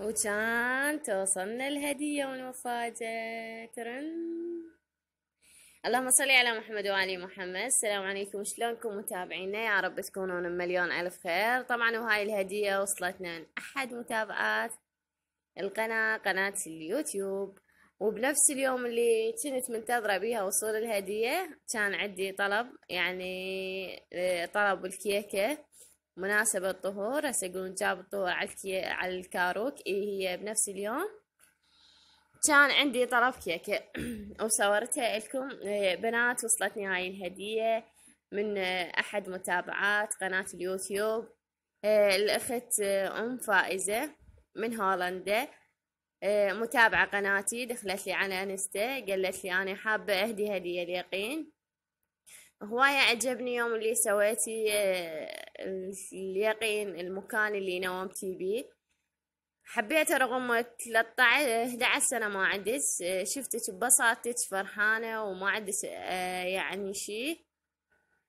وكان توصلنا الهدية والمفاجأة ترن اللهم صل على محمد وعلى محمد السلام عليكم شلونكم متابعينا يا رب تكونون مليون ألف خير طبعا وهاي الهدية وصلتنا من أحد متابعات القناة قناة اليوتيوب وبنفس اليوم اللي كنت منتظرة بيها وصول الهدية كان عندي طلب يعني آه، طلب الكيكة مناسبة الطهور هسه يقولون جاب الطهور على الكاروك إيه هي بنفس اليوم كان عندي طلب كيكة وصورتها لكم إيه، بنات وصلتني هاي الهدية من إيه، أحد متابعات قناة اليوتيوب إيه، الأخت أم فائزة من هولندا متابعة قناتي دخلت لي على انستا قالت لي أنا حابة أهدي هدية اليقين هواية عجبني يوم اللي سويتي اليقين المكان اللي نومتي بيه حبيته رغم 13 11 سنة ما عدس شفتك ببساطتك فرحانة وما عدس آه، يعني شي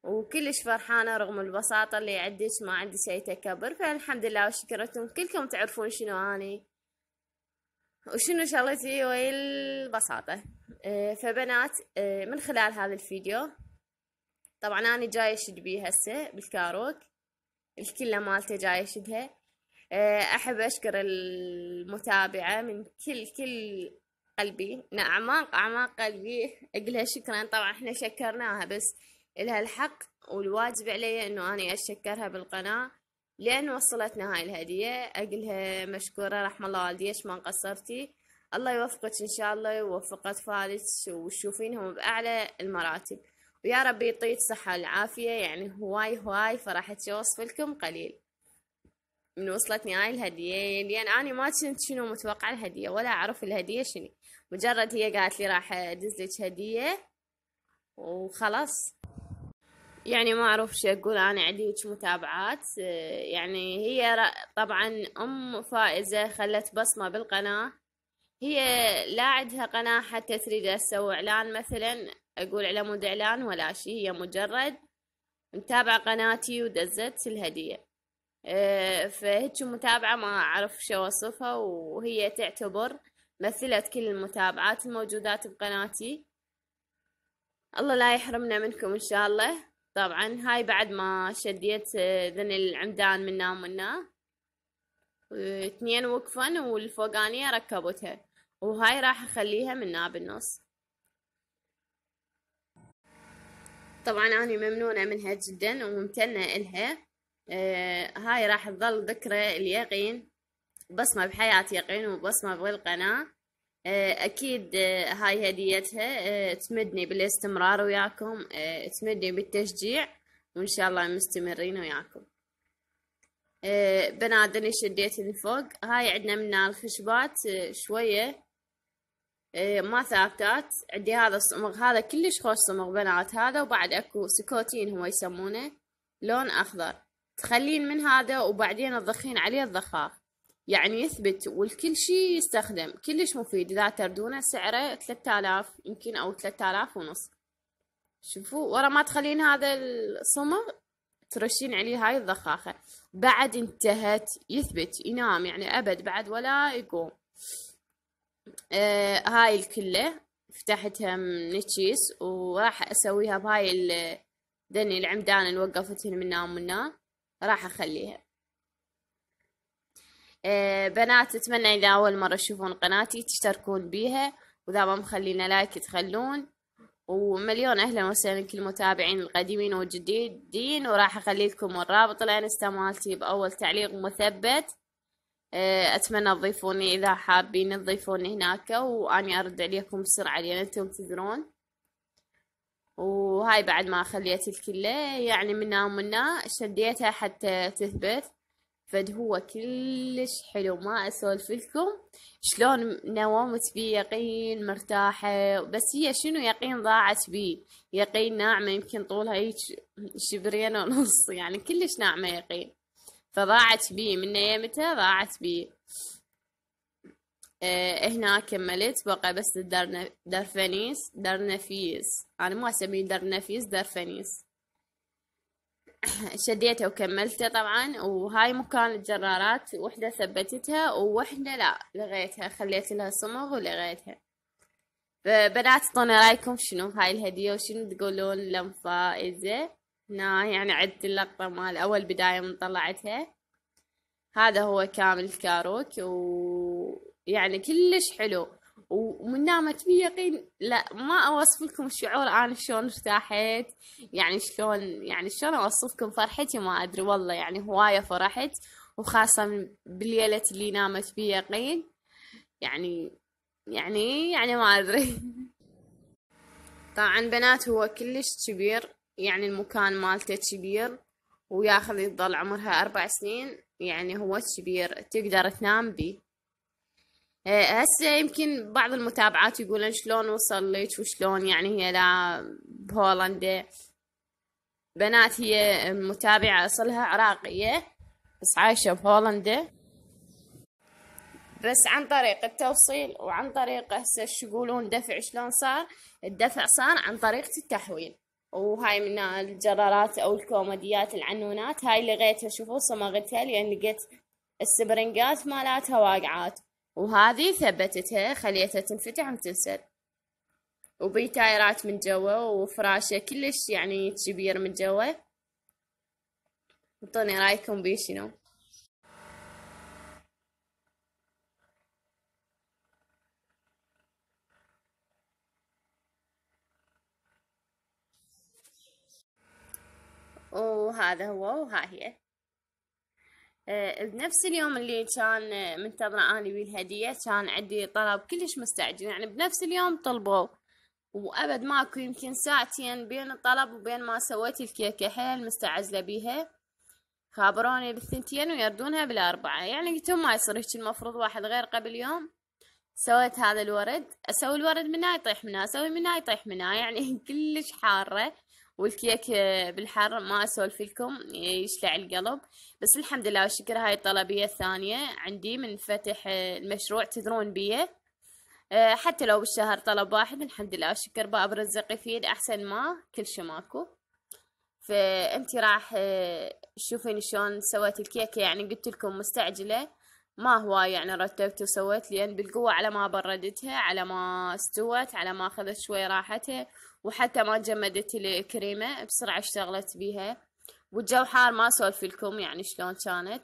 وكلش فرحانة رغم البساطة اللي عندك ما عندك أي تكبر فالحمد لله وشكرتكم كلكم تعرفون شنو أني وشنو شغلتي وهي البساطة آه، فبنات آه، من خلال هذا الفيديو طبعا أنا جاية أشد بيه هسه بالكاروك الكل مالته جاي يشدها آه، أحب أشكر المتابعة من كل كل قلبي من أعماق أعماق قلبي أقلها شكرا طبعا احنا شكرناها بس إلها الحق والواجب علي أنه أنا أشكرها بالقناة لأن وصلتنا هاي الهدية أقلها مشكورة رحم الله والديش ما قصرتي الله يوفقك إن شاء الله ويوفق أطفالك وتشوفينهم بأعلى المراتب ويا رب يعطيك صحة والعافية يعني هواي هواي فرحتي يوصف لكم قليل من وصلتني هاي الهدية لأن يعني أنا ما كنت شنو متوقعة الهدية ولا أعرف الهدية شنو مجرد هي قالت لي راح أدزلك هدية وخلاص يعني ما أعرف شو أقول أنا عندي متابعات يعني هي طبعا أم فائزة خلت بصمة بالقناة هي لا عندها قناة حتى تريد تسوي إعلان مثلا أقول على مود إعلان ولا شي هي مجرد متابعة قناتي ودزت الهدية آه، فهيك متابعة ما أعرف شو أوصفها وهي تعتبر مثلت كل المتابعات الموجودات بقناتي الله لا يحرمنا منكم إن شاء الله طبعا هاي بعد ما شديت آه، ذن العمدان من نام آه، اثنين وقفن والفوقانية ركبتها وهاي راح أخليها من بالنص طبعا أنا ممنونة منها جدا وممتنة إلها آه هاي راح تظل ذكرى اليقين بصمة بحياة يقين وبصمة بالقناة آه، أكيد آه، هاي هديتها آه، تمدني بالاستمرار وياكم تمدني بالتشجيع وإن شاء الله مستمرين وياكم بنادني شديت فوق هاي عندنا منها الخشبات شوية إيه ما ثابتات عندي هذا الصمغ هذا كلش خوش صمغ بنات هذا وبعد اكو سكوتين هو يسمونه لون اخضر تخلين من هذا وبعدين تضخين عليه الضخاخ يعني يثبت والكل شي يستخدم كلش مفيد اذا تردونه سعره 3000 يمكن او 3000 ونص شوفوا ورا ما تخلين هذا الصمغ ترشين عليه هاي الضخاخة بعد انتهت يثبت ينام يعني ابد بعد ولا يقوم آه هاي الكلة فتحتها من نتشيس وراح اسويها بهاي دني العمدان اللي وقفتهن من هنا ومن راح اخليها آه بنات اتمنى اذا اول مرة تشوفون قناتي تشتركون بيها واذا ما مخلينا لايك تخلون ومليون اهلا وسهلا كل متابعين القديمين والجديدين وراح اخلي لكم الرابط الانستا مالتي باول تعليق مثبت آه، أتمنى تضيفوني إذا حابين تضيفوني هناك وأني أرد عليكم بسرعة لأن أنتم تدرون وهاي بعد ما خليت الكلة يعني منا ومنا شديتها حتى تثبت فد هو كلش حلو ما اسولف لكم شلون نومت بي يقين مرتاحة بس هي شنو يقين ضاعت بي يقين ناعمة يمكن طولها هيج شبرين ونص يعني كلش ناعمة يقين فضاعت بي من ايمتى ضاعت بي أه هنا كملت بقى بس دارنا درفنيس درنفيس انا ما اسميه درنفيس درفنيس شديته وكملته طبعا وهاي مكان الجرارات وحدة ثبتتها ووحدة لا لغيتها خليت لها صمغ ولغيتها فبنات اعطونا رايكم شنو هاي الهدية وشنو تقولون للفائزة نا يعني عدت اللقطة مال أول بداية من طلعتها هذا هو كامل الكاروك ويعني كلش حلو ومن نامت بيقين لا ما اوصف لكم الشعور انا شلون ارتاحت يعني شلون يعني شلون اوصفكم فرحتي ما ادري والله يعني هوايه فرحت وخاصه بالليله اللي نامت بيقين يعني يعني يعني ما ادري طبعا بنات هو كلش كبير يعني المكان مالته كبير وياخذ يضل عمرها أربع سنين يعني هو كبير تقدر تنام بيه آه، هسه يمكن بعض المتابعات يقولون شلون وصل ليش وشلون يعني هي لا بهولندا بنات هي متابعة أصلها عراقية بس عايشة بهولندا بس عن طريق التوصيل وعن طريق هسه يقولون دفع شلون صار الدفع صار عن طريق التحويل وهاي من الجرارات او الكوميديات العنونات هاي لغيتها شوفوا صمغتها لان لقيت السبرنجات مالاتها واقعات وهذه ثبتتها خليتها تنفتح وتنسد وبي تايرات من جوا وفراشة كلش يعني كبير من جوا انطوني رايكم بيه شنو وهذا هو وها هي آه، بنفس اليوم اللي كان آه، منتظرة أنا بيه الهدية كان عندي طلب كلش مستعجل يعني بنفس اليوم طلبوا وأبد ماكو يمكن ساعتين بين الطلب وبين ما سويت الكيكة حيل مستعجلة بيها خابروني بالثنتين ويردونها بالأربعة يعني قلت ما يصير هيك المفروض واحد غير قبل يوم سويت هذا الورد أسوي الورد من هنا يطيح من هنا أسوي من هنا يطيح من هنا يعني كلش حارة والكيك آه، بالحر ما اسولف لكم يشلع القلب بس الحمد لله والشكر هاي الطلبيه الثانيه عندي من فتح آه، المشروع تدرون بيه آه، حتى لو بالشهر طلب واحد الحمد لله والشكر باب رزقي فيه احسن ما كل شي ماكو فانتي راح تشوفين شلون سويت الكيكه يعني قلت لكم مستعجله ما هواي يعني رتبت وسويت لأن بالقوة على ما بردتها على ما استوت على ما أخذت شوي راحتها وحتى ما جمدت لي كريمة بسرعة اشتغلت بيها والجو حار ما أسولف لكم يعني شلون كانت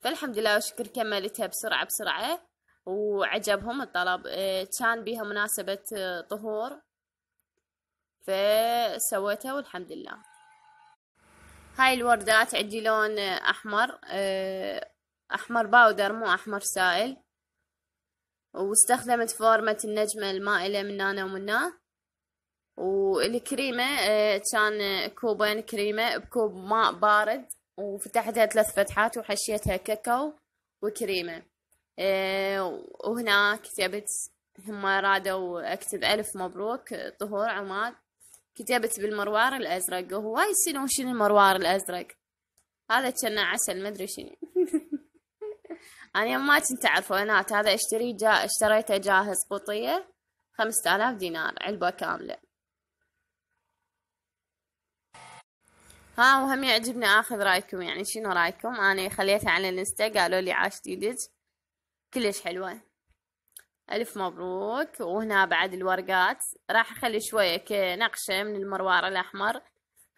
فالحمد لله وشكر كملتها بسرعة بسرعة وعجبهم الطلب آه، كان بيها مناسبة آه، طهور فسويتها والحمد لله هاي الوردات عندي لون آه، أحمر أحمر باودر مو أحمر سائل واستخدمت فورمة النجمة المائلة من أنا ومنا والكريمة آه، كان كوبين كريمة بكوب ماء بارد وفتحتها ثلاث فتحات وحشيتها كاكاو وكريمة آه، وهنا كتبت هم رادوا أكتب ألف مبروك طهور عماد كتبت بالمروار الأزرق وهو يسألون شنو المروار الأزرق هذا كان عسل مدري شنو أنا ما كنت أعرف وينات هذا اشتري جا اشتريته جاهز قطية خمسة آلاف دينار علبة كاملة ها وهم يعجبني آخذ رأيكم يعني شنو رأيكم أنا خليتها على الانستا قالوا لي عاش ديدج كلش حلوة ألف مبروك وهنا بعد الورقات راح أخلي شوية كنقشة من المروار الأحمر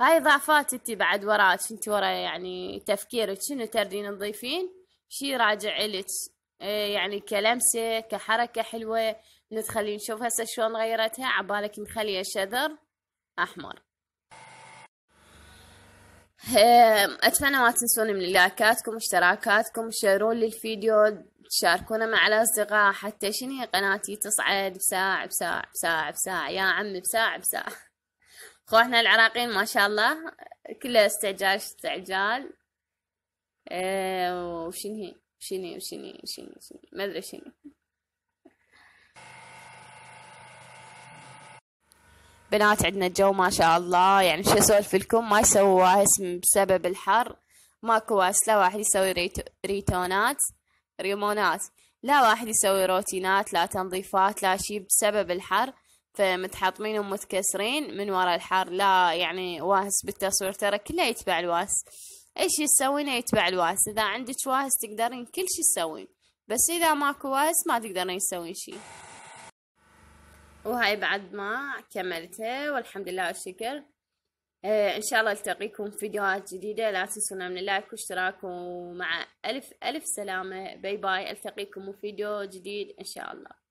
هاي ضعفات انتي بعد وراك انتي ورا يعني تفكيرك شنو تردين تضيفين شي راجع لك إيه، يعني كلمسة كحركة حلوة نتخلي نشوف هسه شلون غيرتها عبالك مخلية شذر أحمر إيه، أتمنى ما تنسون من لايكاتكم واشتراكاتكم شيرون للفيديو تشاركونا مع الأصدقاء حتى شنو قناتي تصعد بساعة بساعة بساعة بساعة يا عم بساعة بساعة خوحنا العراقيين ما شاء الله كله استعجال استعجال آه وشنهي شنو شنو شنو شنو ما ادري بنات عندنا الجو ما شاء الله يعني شو اسولف لكم ما يسووا واهس بسبب الحر ماكو واهس لا واحد يسوي ريتو ريتونات ريمونات لا واحد يسوي روتينات لا تنظيفات لا شي بسبب الحر فمتحطمين ومتكسرين من ورا الحر لا يعني واهس بالتصوير ترى كله يتبع الواس اي شي تسوينه يتبع الواس اذا عندك واس تقدرين كل شي تسوين بس اذا ماكو واس ما تقدرين تسوين شي وهاي بعد ما كملته والحمد لله والشكر آه ان شاء الله التقيكم في فيديوهات جديدة لا تنسونا من اللايك واشتراك ومع الف الف سلامة باي باي التقيكم في فيديو جديد ان شاء الله